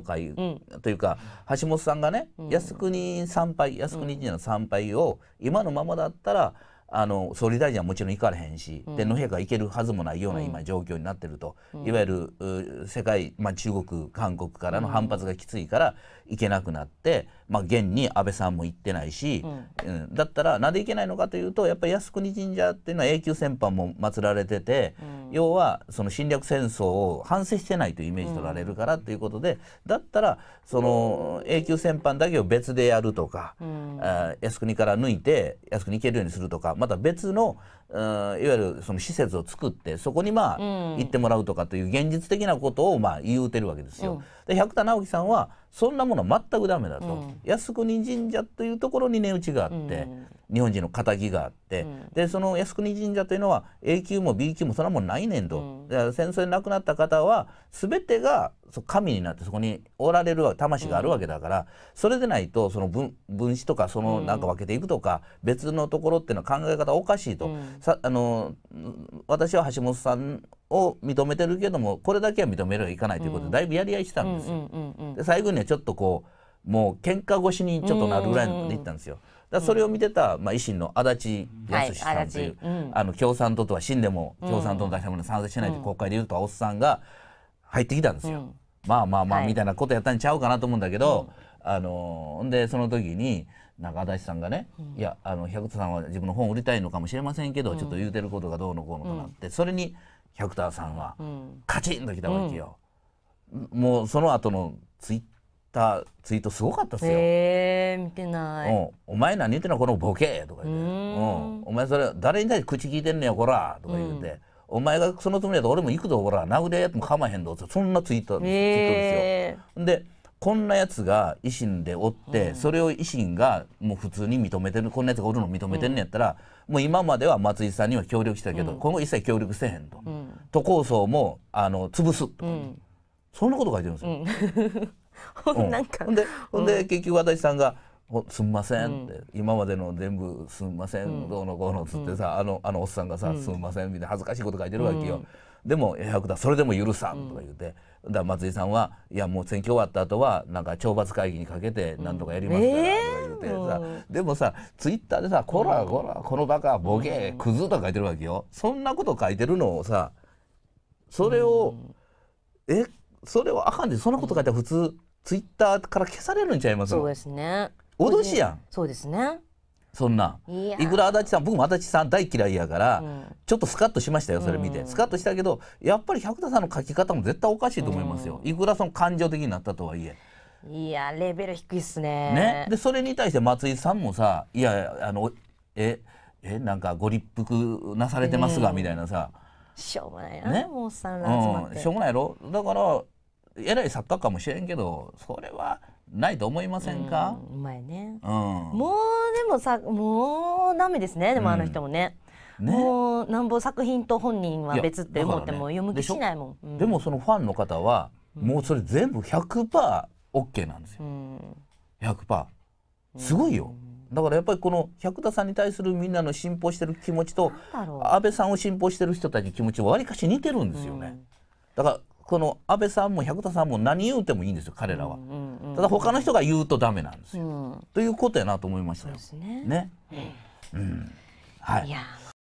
の会、というか橋本さんがね、靖国参拝靖国神社の参拝を今のままだったらあの総理大臣はもちろん行かれへんし、天皇陛下行けるはずもないような今状況になってると、いわゆる世界、まあ、中国韓国からの反発がきついから行けなくなって、まあ、現に安倍さんも行ってないし、うんだったらなんで行けないのかというとやっぱり靖国神社っていうのは永久戦犯も祀られてて、要はその侵略戦争を反省してないというイメージ取られるからということで、だったらその永久戦犯だけを別でやるとか、うん、靖国から抜いて靖国行けるようにするとかまた別のいわゆるその施設を作ってそこにまあ行ってもらうとかという現実的なことをまあ言うてるわけですよ。で百田直樹さんはそんなもの全くダメだと、うん、靖国神社というところに値打ちがあって、うん、日本人の敵があって、うん、でその靖国神社というのは A 級も B 級もそんなもんないねんと、うん、戦争で亡くなった方は全てが神になってそこにおられる魂があるわけだから、それでないとその分分子とかそのなんか分けていくとか、別のところっていうのは考え方おかしいと、さあの私は橋本さんを認めてるけどもこれだけは認めるはいかないということでだいぶやり合いしたんですよ。で最後にはちょっとこうもう喧嘩越しにちょっとなるぐらいまでいったんですよ。だそれを見てた、まあ、維新の足立康さんという、はいうん、あの共産党とは死んでも共産党の大社に賛成しないと国会で言うとおっさんが入ってきたんですよ。うん、まあまあまあ、みたいなことやったんちゃうかなと思うんだけど、うん、あのでその時に。なんか足立さんがね、いやあの百田さんは自分の本を売りたいのかもしれませんけど、ちょっと言うてることがどうのこうのかなって、それに百田さんは、うん、カチンときたわけよ、うん、もうその後のツイッターツイートすごかったっすよえ見てないお「お前何言ってんのこのボケ」とか言って「お前それ誰に対して口聞いてんねやこら」とか言って。お前がそのつもりだと俺も行くぞほら殴り合っても構わへんぞそんなツイート、ー、ですよ。でこんなやつが維新でおって、うん、それを維新がもう普通に認めてるこんなやつがおるの認めてんねやったら、うん、もう今までは松井さんには協力したけど、うん、今後一切協力せへんと、都構想もあの潰すとか、そんなこと書いてるんですよ。ほんでほんで結局私さんが「すんません」って、今までの全部「すんません」どうのこうのっつってさ、あのあのおっさんがさ「すんません」みたいな恥ずかしいこと書いてるわけよ。でも「百田それでも許さん」とか言うて、だ松井さんは「いやもう選挙終わった後はなんか懲罰会議にかけて何とかやりますから」とか言うてさ、でもさツイッターでさ「こらこらこのバカボケクズ」とか書いてるわけよ。そんなこと書いてるのをさそれを、うん、えそれはあかんでそんなこと書いたら普通ツイッターから消されるんちゃいますそうですね脅しやんそうですねそんないくら足立さん僕も足立さん大嫌いやから、うん、ちょっとスカッとしましたよそれ見て、うん、スカッとしたけどやっぱり百田さんの書き方も絶対おかしいと思いますよ、うん、いくらその感情的になったとはいえいやレベル低いっすねねでそれに対して松井さんもさいやあのええなんかご立腹なされてますが、みたいなさしょうもないな、ね、もうさんら集まって、うん、しょうもないやろだからえらい作家かもしれんけどそれはないと思いませんか、うん、いね、うん、もうでもさもうダメですねでもあの人もね、うん、ね、もうなんぼ作品と本人は別って思っても読む気しないもん、ねうん、でもそのファンの方はもうそれ全部 100%OK なんですよ、うん、100%すごいよ、うんだからやっぱりこの百田さんに対するみんなの信奉してる気持ちと安倍さんを信奉してる人たちの気持ちはわりかし似てるんですよね。だからこの安倍さんも百田さんも何言うてもいいんですよ彼らは、ただ他の人が言うとダメなんですよ、ということやなと思いましたよ。ね。うん、はい。